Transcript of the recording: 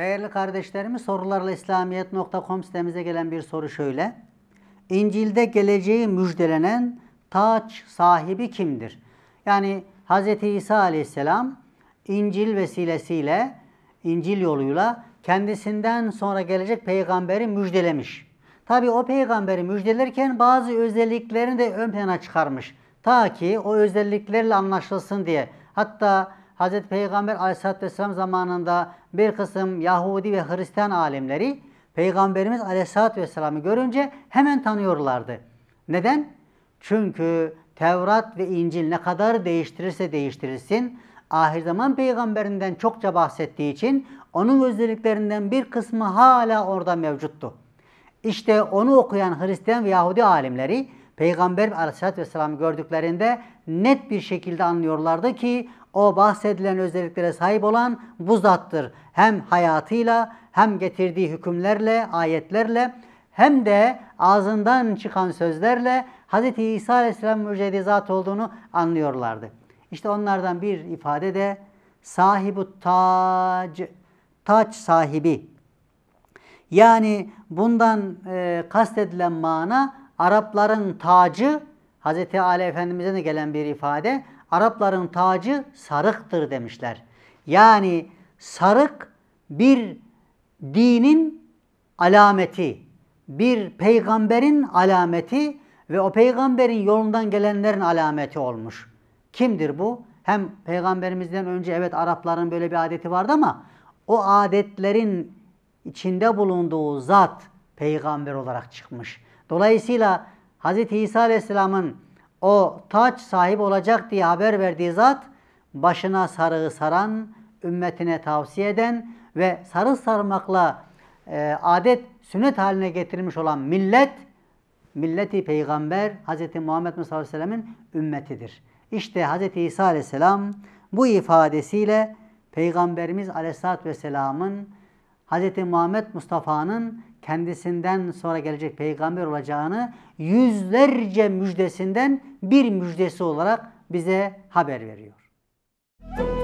Değerli kardeşlerimiz, sorularla İslamiyet.com sitemize gelen bir soru şöyle. İncil'de geleceği müjdelenen taç sahibi kimdir? Yani Hz. İsa aleyhisselam İncil vesilesiyle, İncil yoluyla kendisinden sonra gelecek peygamberi müjdelemiş. Tabi o peygamberi müjdelerken bazı özelliklerini de ön plana çıkarmış. Ta ki o özelliklerle anlaşılsın diye. Hatta Hz. Peygamber aleyhissalatü vesselam zamanında bir kısım Yahudi ve Hristiyan alimleri Peygamberimiz aleyhissalatü vesselam'ı görünce hemen tanıyorlardı. Neden? Çünkü Tevrat ve İncil ne kadar değiştirirse değiştirilsin, ahir zaman peygamberinden çokça bahsettiği için onun özelliklerinden bir kısmı hala orada mevcuttu. İşte onu okuyan Hristiyan ve Yahudi alimleri Peygamber aleyhissalatü vesselam gördüklerinde net bir şekilde anlıyorlardı ki o bahsedilen özelliklere sahip olan bu zattır. Hem hayatıyla hem getirdiği hükümlerle, ayetlerle hem de ağzından çıkan sözlerle Hz. İsa Aleyhisselam müjdeli zat olduğunu anlıyorlardı. İşte onlardan bir ifade de sahibu tac, taç sahibi. Yani bundan e, kastedilen mana Arapların tacı, Hz. Ali Efendimiz'e de gelen bir ifade. Arapların tacı sarıktır demişler. Yani sarık bir dinin alameti, bir peygamberin alameti ve o peygamberin yolundan gelenlerin alameti olmuş. Kimdir bu? Hem peygamberimizden önce evet Arapların böyle bir adeti vardı ama o adetlerin içinde bulunduğu zat peygamber olarak çıkmış. Dolayısıyla Hz. İsa Aleyhisselam'ın o taç sahip olacak diye haber verdiği zat başına sarığı saran, ümmetine tavsiye eden ve sarı sarmakla e, adet sünnet haline getirmiş olan millet milleti peygamber Hz. Muhammed sallallahu aleyhi ümmetidir. İşte Hz. İsa aleyhisselam bu ifadesiyle Peygamberimiz aleyhissalatü vesselamın Hz. Muhammed Mustafa'nın kendisinden sonra gelecek peygamber olacağını yüzlerce müjdesinden bir müjdesi olarak bize haber veriyor. Müzik